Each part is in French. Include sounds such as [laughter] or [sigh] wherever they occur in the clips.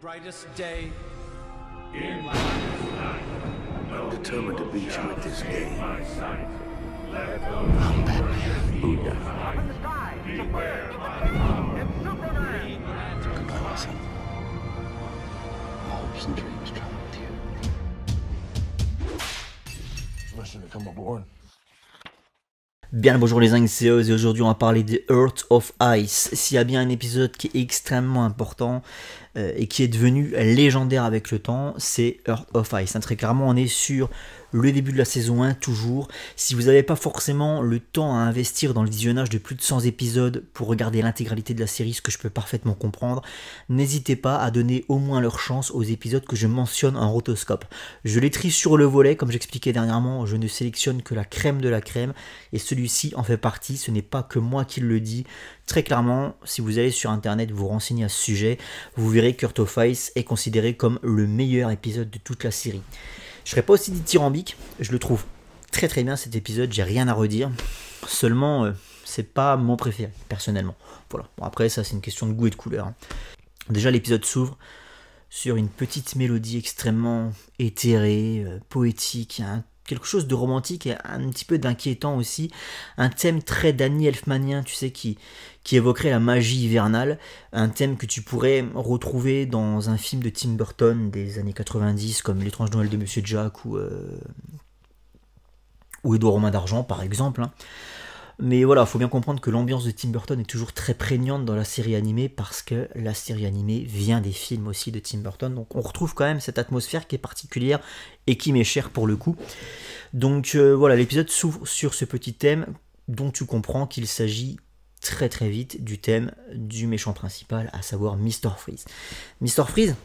brightest day bonjour les e et aujourd'hui on va parler de Earth of Ice. S'il y a bien un épisode qui est extrêmement important, euh, et qui est devenu légendaire avec le temps, c'est Earth of Ice. Hein, très clairement, on est sur le début de la saison 1 toujours. Si vous n'avez pas forcément le temps à investir dans le visionnage de plus de 100 épisodes pour regarder l'intégralité de la série, ce que je peux parfaitement comprendre, n'hésitez pas à donner au moins leur chance aux épisodes que je mentionne en rotoscope. Je les trie sur le volet, comme j'expliquais dernièrement, je ne sélectionne que la crème de la crème, et celui-ci en fait partie, ce n'est pas que moi qui le dis. Très clairement, si vous allez sur Internet vous renseignez à ce sujet, vous verrez Kurt of est considéré comme le meilleur épisode de toute la série. Je ne serais pas aussi dit tyrambique, je le trouve très très bien cet épisode, j'ai rien à redire. Seulement, euh, c'est pas mon préféré, personnellement. Voilà. Bon, après, ça, c'est une question de goût et de couleur. Hein. Déjà, l'épisode s'ouvre sur une petite mélodie extrêmement éthérée, euh, poétique, un quelque chose de romantique et un petit peu d'inquiétant aussi. Un thème très Danny Elfmanien, tu sais, qui, qui évoquerait la magie hivernale. Un thème que tu pourrais retrouver dans un film de Tim Burton des années 90, comme L'étrange Noël de Monsieur Jack ou, euh, ou Edouard Romain d'Argent, par exemple. Hein. Mais voilà, faut bien comprendre que l'ambiance de Tim Burton est toujours très prégnante dans la série animée parce que la série animée vient des films aussi de Tim Burton. Donc on retrouve quand même cette atmosphère qui est particulière et qui m'est chère pour le coup. Donc euh, voilà, l'épisode s'ouvre sur ce petit thème dont tu comprends qu'il s'agit très très vite du thème du méchant principal, à savoir Mr. Freeze. Mr. Freeze,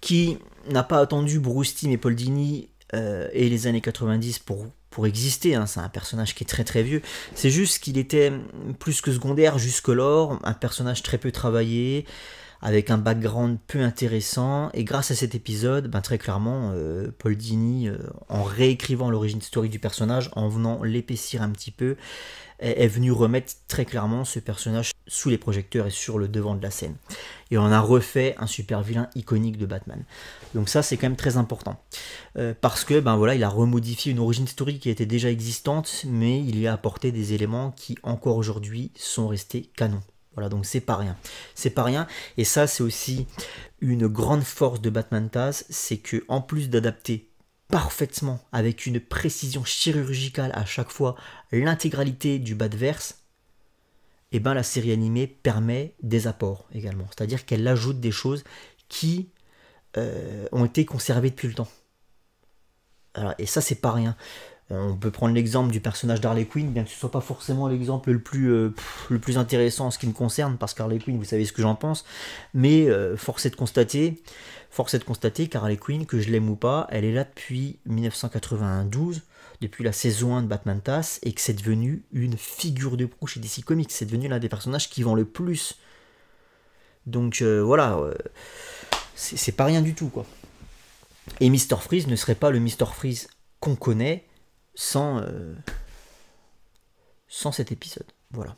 qui n'a pas attendu Bruce Timm et Paul Dini euh, et les années 90 pour pour exister. Hein, c'est un personnage qui est très très vieux. C'est juste qu'il était plus que secondaire jusque-lors, un personnage très peu travaillé, avec un background peu intéressant. Et grâce à cet épisode, ben, très clairement, euh, Paul Dini, euh, en réécrivant l'origine historique du personnage, en venant l'épaissir un petit peu, est, venu remettre très clairement ce personnage sous les projecteurs et sur le devant de la scène. Et on a refait un super vilain iconique de Batman. Donc ça c'est quand même très important. Euh, parce que ben voilà, il a remodifié une origine story qui était déjà existante, mais il y a apporté des éléments qui encore aujourd'hui sont restés canons. Voilà, donc c'est pas rien. C'est pas rien. Et ça, c'est aussi une grande force de Batman Taz, c'est que en plus d'adapter parfaitement, avec une précision chirurgicale à chaque fois, l'intégralité du bas de verse, et eh ben, la série animée permet des apports également. C'est-à-dire qu'elle ajoute des choses qui euh, ont été conservées depuis le temps. et ça, c'est pas rien. Euh, on peut prendre l'exemple du personnage d'Harley Quinn, bien que ce soit pas forcément l'exemple le plus euh, le plus intéressant en ce qui me concerne, parce qu'Harley Quinn, vous savez ce que j'en pense, mais euh, force est de constater, force constater qu'Harley Quinn, que je l'aime ou pas, elle est là depuis 1992, depuis la saison 1 de Batman Tass, et que c'est devenu une figure de proue chez DC Comics, c'est devenu l'un des personnages qui vend le plus. Donc voilà, c'est pas rien du tout quoi. Et Mr. Freeze ne serait pas le Mr. Freeze qu'on connaît euh, sans, cet épisode. Voilà.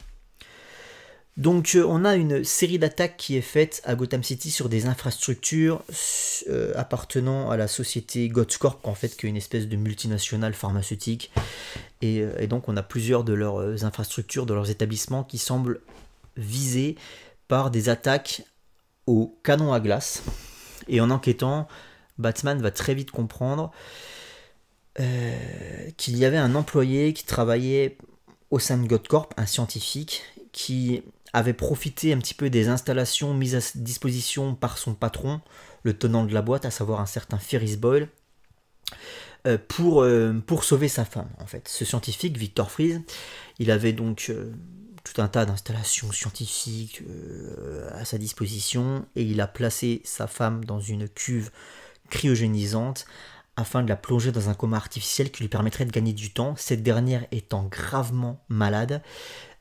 Donc euh, on a une série d'attaques qui est faite à Gotham City sur des infrastructures euh, appartenant à la société Godscorp, en fait, qui est une espèce de multinationale pharmaceutique. Et, et, donc on a plusieurs de leurs infrastructures, de leurs établissements qui semblent visés par des attaques au canon à glace. Et en enquêtant, Batman va très vite comprendre euh, qu'il y avait un employé qui travaillait au sein de Godcorp, un scientifique, qui avait profité un petit peu des installations mises à disposition par son patron, le tenant de la boîte, à savoir un certain Ferris Boyle, euh, pour, euh, pour sauver sa femme, en fait. Ce scientifique, Victor Fries, il avait donc tout un tas d'installations scientifiques à sa disposition, et il a placé sa femme dans une cuve cryogénisante afin de la plonger dans un coma artificiel qui lui permettrait de gagner du temps, cette dernière étant gravement malade,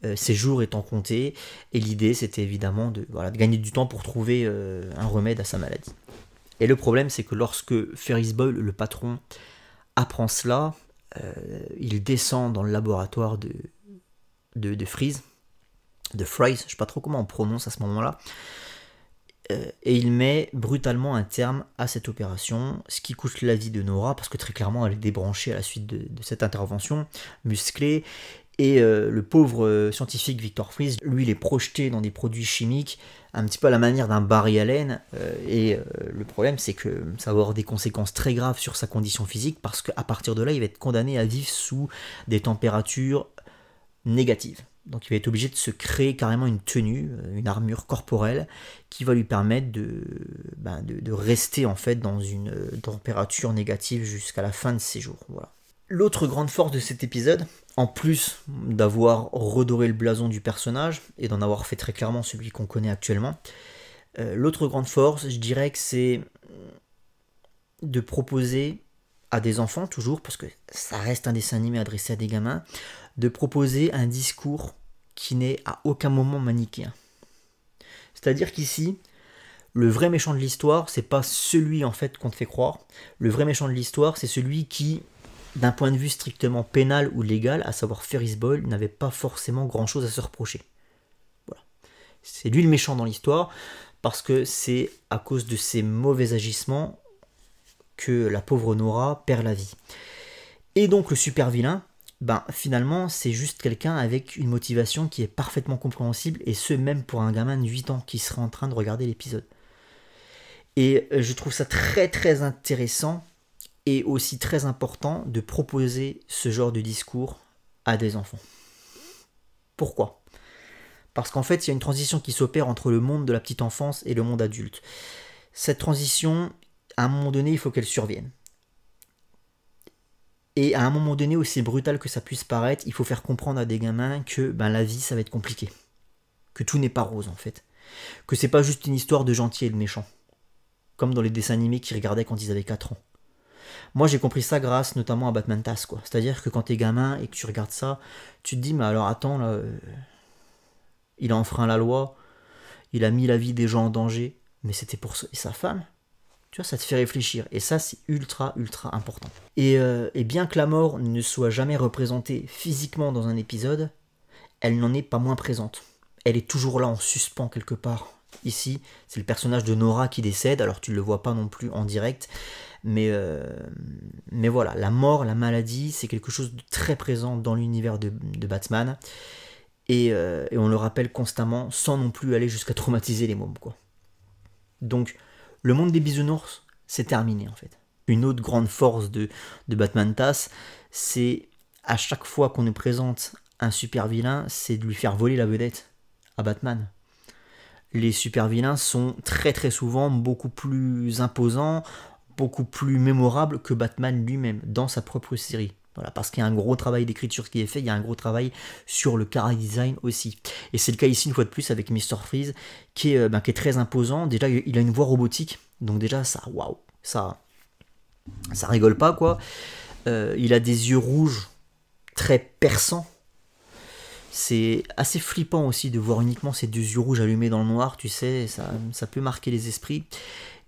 euh, ses jours étant comptés, et l'idée c'était évidemment de, gagner du temps pour trouver euh, un remède à sa maladie. Et le problème c'est que lorsque Ferris Boyle, le patron, apprend cela, euh, il descend dans le laboratoire de, de, de Freeze, de Fries, je sais pas trop comment on prononce à ce moment-là, euh, et il met brutalement un terme à cette opération, ce qui coûte la vie de Nora, parce que très clairement elle est débranchée à la suite de, cette intervention, musclée, et euh, le pauvre euh, scientifique Victor Fries, lui, il est projeté dans des produits chimiques, un petit peu à la manière d'un Barry et le problème c'est que ça va avoir des conséquences très graves sur sa condition physique, parce qu'à partir de là, il va être condamné à vivre sous des températures négatives. Donc il va être obligé de se créer carrément une tenue, euh, une armure corporelle qui va lui permettre de, ben, rester en fait dans une euh, température négative jusqu'à la fin de ses jours. Voilà. L'autre grande force de cet épisode, en plus d'avoir redoré le blason du personnage et d'en avoir fait très clairement celui qu'on connaît actuellement, euh, l'autre grande force, je dirais que c'est de proposer à des enfants, toujours, parce que ça reste un dessin animé adressé à des gamins, de proposer un discours qui n'est à aucun moment manichéen. C'est-à-dire qu'ici, le vrai méchant de l'histoire, c'est pas celui en fait qu'on te fait croire. Le vrai méchant de l'histoire, c'est celui qui, d'un point de vue strictement pénal ou légal, à savoir Ferris Boyle, n'avait pas forcément grand-chose à se reprocher. Voilà. C'est lui le méchant dans l'histoire parce que c'est à cause de ses mauvais agissements que la pauvre Nora perd la vie. Et donc le super vilain, ben, finalement, c'est juste quelqu'un avec une motivation qui est parfaitement compréhensible, et ce même pour un gamin de 8 ans qui serait en train de regarder l'épisode. Et euh, je trouve ça très très intéressant et aussi très important de proposer ce genre de discours à des enfants. Pourquoi Parce qu'en fait, il y a une transition qui s'opère entre le monde de la petite enfance et le monde adulte. Cette transition, à un moment donné, il faut qu'elle survienne. Et à un moment donné, aussi brutal que ça puisse paraître, il faut faire comprendre à des gamins que ben, la vie, ça va être compliqué. Que tout n'est pas rose, en fait. Que c'est pas juste une histoire de gentil et de méchant. Comme dans les dessins animés qu'ils regardaient quand ils avaient 4 ans. Moi, j'ai compris ça grâce notamment à Batman Tass, quoi. C'est-à-dire que quand t'es gamin et que tu regardes ça, tu te dis, mais alors attends, là, euh, il a enfreint la loi, il a mis la vie des gens en danger, mais c'était pour sa femme. Tu vois, ça te fait réfléchir. Et ça, c'est ultra, ultra important. Euh, et, bien que la mort ne soit jamais représentée physiquement dans un épisode, elle n'en est pas moins présente. Elle est toujours là en suspens quelque part. Ici, c'est le personnage de Nora qui décède, alors tu ne le vois pas non plus en direct. Mais, euh, mais voilà, la mort, la maladie, c'est quelque chose de très présent dans l'univers de, Batman. Et, euh, et, on le rappelle constamment sans non plus aller jusqu'à [laughs] traumatiser les mômes. Quoi. Donc, le monde des bisounours, c'est terminé en fait. Une autre grande force de, Batman Tass, c'est à chaque fois qu'on nous présente un super vilain, c'est de lui faire voler la vedette à Batman. Les super vilains sont très très souvent beaucoup plus imposants, beaucoup plus mémorables que Batman lui-même dans sa propre série. Voilà, parce qu'il y a un gros travail d'écriture qui est fait, il y a un gros travail sur le car design aussi. Et c'est le cas ici une fois de plus avec Mr. Freeze, qui est, euh, ben, qui est très imposant. Déjà, il a une voix robotique, donc déjà ça, waouh, ça, ça rigole pas quoi. Euh, il a des yeux rouges très perçants. C'est assez flippant aussi de voir uniquement ces deux yeux rouges allumés dans le noir, tu sais, ça, ça peut marquer les esprits.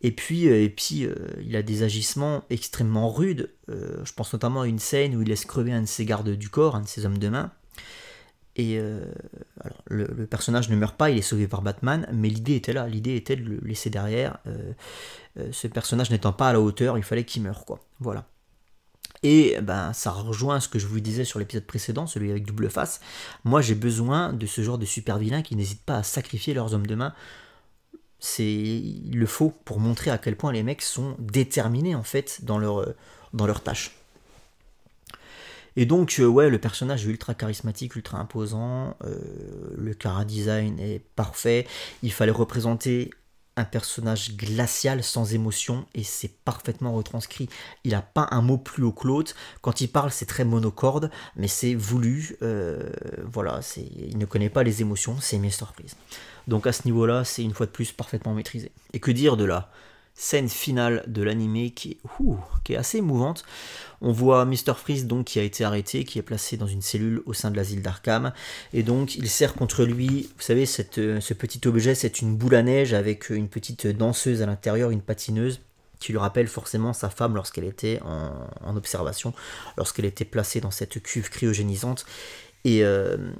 Et puis, euh, et puis euh, il a des agissements extrêmement rudes. Euh, je pense notamment à une scène où il laisse crever un de ses gardes du corps, un de ses hommes de main. Et alors, le, personnage ne meurt pas, il est sauvé par Batman, mais l'idée était là, l'idée était de le laisser derrière. ce personnage n'étant pas à la hauteur, il fallait qu'il meure, quoi. Voilà. Et ben, ça rejoint ce que je vous disais sur l'épisode précédent, celui avec double face. Moi, j'ai besoin de ce genre de super vilains qui n'hésitent pas à sacrifier leurs hommes de main c'est il le faut pour montrer à quel point les mecs sont déterminés en fait dans leur euh, dans leur tâche. Et donc euh, ouais, le personnage est ultra charismatique, ultra imposant, euh, le cara design est parfait. Il fallait représenter un personnage glacial sans émotion et c'est parfaitement retranscrit. Il n'a pas un mot plus haut que l'autre. Quand il parle, c'est très monocorde, mais c'est voulu. Euh, voilà, il ne connaît pas les émotions, c'est mes surprises. Donc à ce niveau-là, c'est une fois de plus parfaitement maîtrisé. Et que dire de là scène finale de l'anime qui, est assez émouvante. On voit Mr. Freeze donc qui a été arrêté, qui est placé dans une cellule au sein de l'asile d'Arkham. Et donc il sert contre lui, vous savez, euh, ce petit objet, c'est une boule à neige avec une petite danseuse à l'intérieur, une patineuse qui lui rappelle forcément sa femme lorsqu'elle était en, observation, lorsqu'elle était placée dans cette cuve cryogénisante. Euh,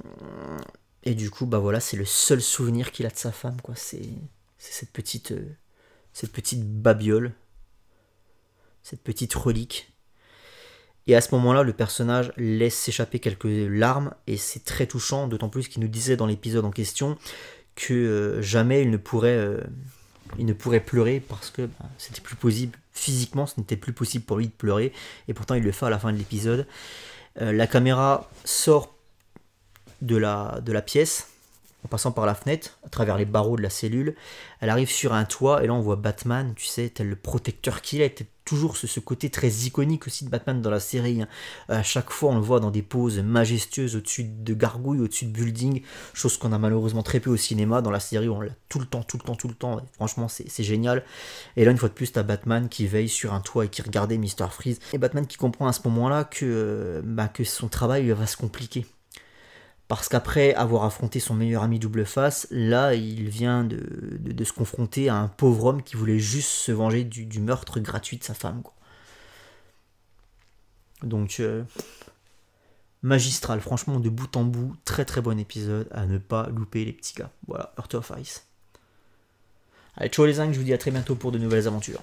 et, du coup, bah voilà, c'est le seul souvenir qu'il a de sa femme, quoi. C'est cette petite... Euh, cette petite babiole, cette petite relique. Et à ce moment-là, le personnage laisse s'échapper quelques larmes, et c'est très touchant, d'autant plus qu'il nous disait dans l'épisode en question que euh, jamais il ne pourrait, euh, il ne pourrait pleurer parce que bah, c'était plus possible, physiquement, ce n'était plus possible pour lui de pleurer, et pourtant il le fait à la fin de l'épisode. Euh, la caméra sort de la, de la pièce, en passant par la fenêtre, à travers les barreaux de la cellule. Elle arrive sur un toit et là on voit Batman, tu sais, tel le protecteur qu'il est, toujours ce, côté très iconique aussi de Batman dans la série. Hein. À chaque fois on le voit dans des poses majestueuses au-dessus de gargouilles, au-dessus de buildings, chose qu'on a malheureusement très peu au cinéma. Dans la série on l'a tout le temps, tout le temps, tout le temps. franchement c'est génial. Et là une fois de plus t'as Batman qui veille sur un toit et qui regardait Mr. Freeze. Et Batman qui comprend à ce moment-là que, euh, bah, que son travail va se compliquer parce qu'après avoir affronté son meilleur ami double face, là il vient de, se confronter à un pauvre homme qui voulait juste se venger du, meurtre gratuit de sa femme. Donc euh, magistral, franchement de bout en bout, très très bon épisode à ne pas louper les petits gars. Voilà, Earth of Ice. Allez, ciao les zingues, je vous dis à très bientôt pour de nouvelles aventures.